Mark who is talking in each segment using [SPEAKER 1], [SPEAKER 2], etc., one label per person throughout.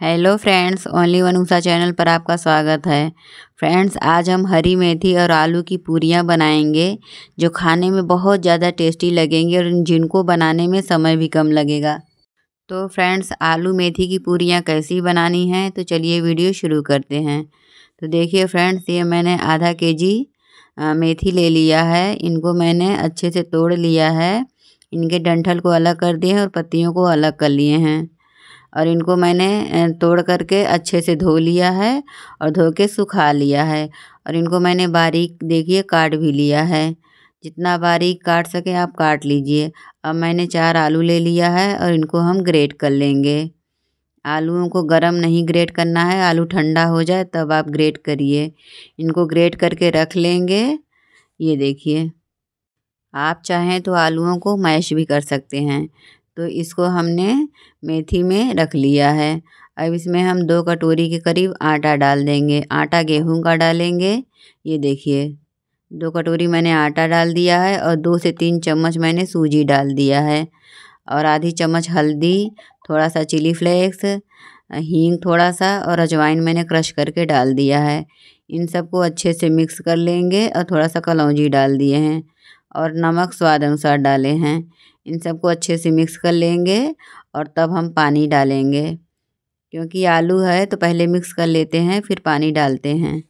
[SPEAKER 1] hello friends only one Usha channel पर आपका स्वागत है फ्रेंड्स आज हम हरी मेथी और आलू की पूरियाँ बनाएंगे जो खाने में बहुत ज़्यादा टेस्टी लगेंगे और जिनको बनाने में समय भी कम लगेगा तो फ्रेंड्स आलू मेथी की पूरियाँ कैसी बनानी हैं तो चलिए वीडियो शुरू करते हैं तो देखिए फ्रेंड्स ये मैंने आधा के जी मेथी ले लिया है इनको मैंने अच्छे से तोड़ लिया है इनके डंठल को अलग कर दिए हैं और पत्तियों को अलग कर लिए हैं और इनको मैंने तोड़ करके अच्छे से धो लिया है और धो के सुखा लिया है और इनको मैंने बारीक देखिए काट भी लिया है जितना बारीक काट सके आप काट लीजिए अब मैंने चार आलू ले लिया है और इनको हम ग्रेट कर लेंगे आलूओं को गरम नहीं ग्रेट करना है आलू ठंडा हो जाए तब आप ग्रेट करिए इनको ग्रेट करके रख लेंगे ये देखिए आप चाहें तो आलूओं को मैश भी कर सकते हैं तो इसको हमने मेथी में रख लिया है अब इसमें हम दो कटोरी के करीब आटा डाल देंगे आटा गेहूं का डालेंगे ये देखिए दो कटोरी मैंने आटा डाल दिया है और दो से तीन चम्मच मैंने सूजी डाल दिया है और आधी चम्मच हल्दी थोड़ा सा चिली फ्लेक्स हींग थोड़ा सा और अजवाइन मैंने क्रश करके डाल दिया है इन सबको अच्छे से मिक्स कर लेंगे और थोड़ा सा कलौजी डाल दिए हैं और नमक स्वाद अनुसार डाले हैं इन सबको अच्छे से मिक्स कर लेंगे और तब हम पानी डालेंगे क्योंकि आलू है तो पहले मिक्स कर लेते हैं फिर पानी डालते हैं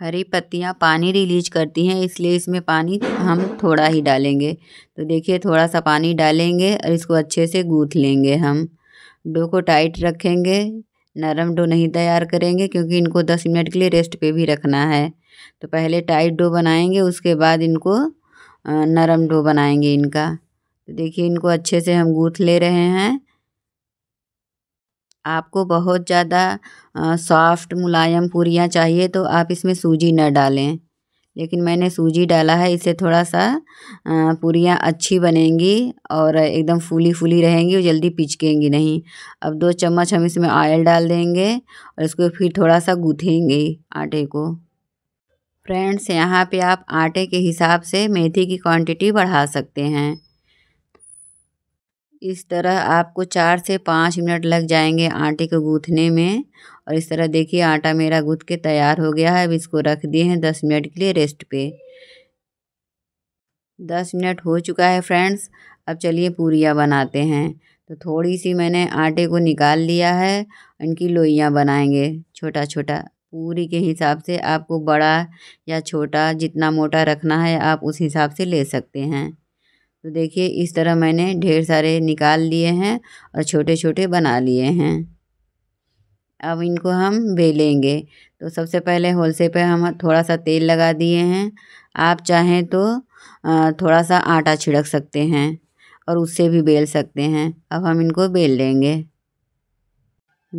[SPEAKER 1] हरी पत्तियाँ पानी रिलीज करती हैं इसलिए इसमें पानी हम थोड़ा ही डालेंगे तो देखिए थोड़ा सा पानी डालेंगे और इसको अच्छे से गूँथ लेंगे हम डो को टाइट रखेंगे नरम डो नहीं तैयार करेंगे क्योंकि इनको दस मिनट के लिए रेस्ट पे भी रखना है तो पहले टाइट डो बनाएंगे उसके बाद इनको नरम डो बनाएंगे इनका तो देखिए इनको अच्छे से हम गूँथ ले रहे हैं आपको बहुत ज़्यादा सॉफ्ट मुलायम पूरियाँ चाहिए तो आप इसमें सूजी न डालें लेकिन मैंने सूजी डाला है इससे थोड़ा सा पूरियाँ अच्छी बनेंगी और एकदम फूली फूली रहेंगी और जल्दी पिचकेंगी नहीं अब दो चम्मच हम इसमें ऑयल डाल देंगे और इसको फिर थोड़ा सा गूँथेंगे आटे को फ्रेंड्स यहाँ पे आप आटे के हिसाब से मेथी की क्वांटिटी बढ़ा सकते हैं इस तरह आपको चार से पाँच मिनट लग जाएंगे आटे को गूँथने में और इस तरह देखिए आटा मेरा गूँथ के तैयार हो गया है अब इसको रख दिए हैं दस मिनट के लिए रेस्ट पे दस मिनट हो चुका है फ्रेंड्स अब चलिए पूरियाँ बनाते हैं तो थोड़ी सी मैंने आटे को निकाल लिया है इनकी लोइयाँ बनाएंगे छोटा छोटा पूरी के हिसाब से आपको बड़ा या छोटा जितना मोटा रखना है आप उस हिसाब से ले सकते हैं तो देखिए इस तरह मैंने ढेर सारे निकाल लिए हैं और छोटे छोटे बना लिए हैं अब इनको हम बेलेंगे तो सबसे पहले होलसे पे हम थोड़ा सा तेल लगा दिए हैं आप चाहें तो थोड़ा सा आटा छिड़क सकते हैं और उससे भी बेल सकते हैं अब हम इनको बेल लेंगे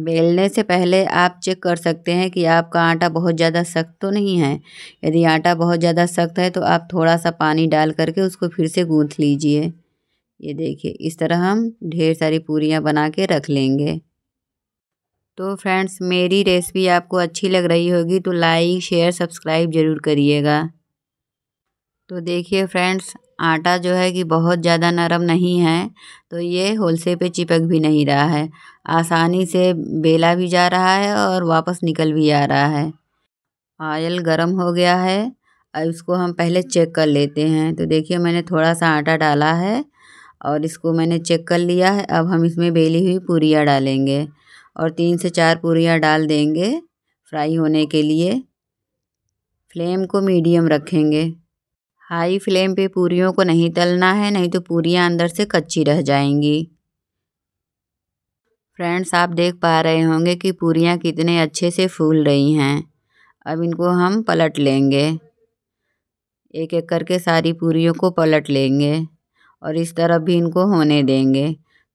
[SPEAKER 1] बेलने से पहले आप चेक कर सकते हैं कि आपका आटा बहुत ज़्यादा सख्त तो नहीं है यदि आटा बहुत ज़्यादा सख्त है तो आप थोड़ा सा पानी डाल करके उसको फिर से गूँथ लीजिए ये देखिए इस तरह हम ढेर सारी पूरियाँ बना के रख लेंगे तो फ्रेंड्स मेरी रेसिपी आपको अच्छी लग रही होगी तो लाइक शेयर सब्सक्राइब ज़रूर करिएगा तो देखिए फ्रेंड्स आटा जो है कि बहुत ज़्यादा नरम नहीं है तो ये होलसे पे चिपक भी नहीं रहा है आसानी से बेला भी जा रहा है और वापस निकल भी आ रहा है आयल गरम हो गया है और इसको हम पहले चेक कर लेते हैं तो देखिए मैंने थोड़ा सा आटा डाला है और इसको मैंने चेक कर लिया है अब हम इसमें बेली हुई पूरियाँ डालेंगे और तीन से चार पूरियाँ डाल देंगे फ्राई होने के लिए फ्लेम को मीडियम रखेंगे हाई फ्लेम पे पूरियों को नहीं तलना है नहीं तो पूरियां अंदर से कच्ची रह जाएंगी फ्रेंड्स आप देख पा रहे होंगे कि पूरियां कितने अच्छे से फूल रही हैं अब इनको हम पलट लेंगे एक एक करके सारी पूरियों को पलट लेंगे और इस तरफ भी इनको होने देंगे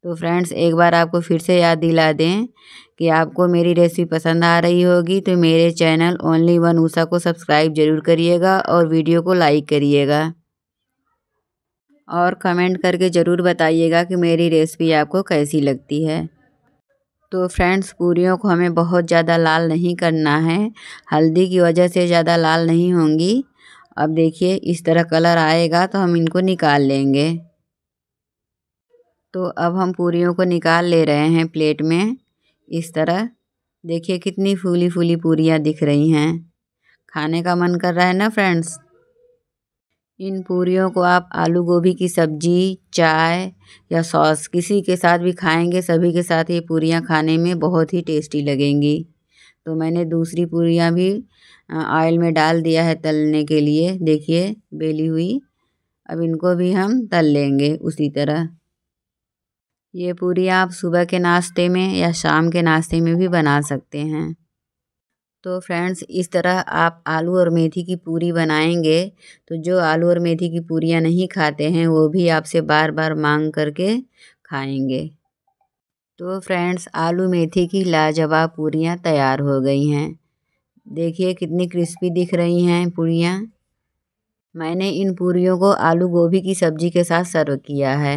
[SPEAKER 1] तो फ्रेंड्स एक बार आपको फिर से याद दिला दें कि आपको मेरी रेसिपी पसंद आ रही होगी तो मेरे चैनल ओनली वन ऊषा को सब्सक्राइब ज़रूर करिएगा और वीडियो को लाइक करिएगा और कमेंट करके ज़रूर बताइएगा कि मेरी रेसिपी आपको कैसी लगती है तो फ्रेंड्स पूरियों को हमें बहुत ज़्यादा लाल नहीं करना है हल्दी की वजह से ज़्यादा लाल नहीं होंगी अब देखिए इस तरह कलर आएगा तो हम इनको निकाल लेंगे तो अब हम पूरियों को निकाल ले रहे हैं प्लेट में इस तरह देखिए कितनी फूली फूली पूरियाँ दिख रही हैं खाने का मन कर रहा है ना फ्रेंड्स इन पूरियों को आप आलू गोभी की सब्जी चाय या सॉस किसी के साथ भी खाएंगे सभी के साथ ये पूरियाँ खाने में बहुत ही टेस्टी लगेंगी तो मैंने दूसरी पूरियाँ भी ऑयल में डाल दिया है तलने के लिए देखिए बेली हुई अब इनको भी हम तल लेंगे उसी तरह ये पूरी आप सुबह के नाश्ते में या शाम के नाश्ते में भी बना सकते हैं तो फ्रेंड्स इस तरह आप आलू और मेथी की पूरी बनाएंगे तो जो आलू और मेथी की पूरियाँ नहीं खाते हैं वो भी आपसे बार बार मांग करके खाएंगे तो फ्रेंड्स आलू मेथी की लाजवाब पूरियाँ तैयार हो गई हैं देखिए कितनी क्रिस्पी दिख रही हैं पूरियाँ मैंने इन पूरियों को आलू गोभी की सब्ज़ी के साथ सर्व किया है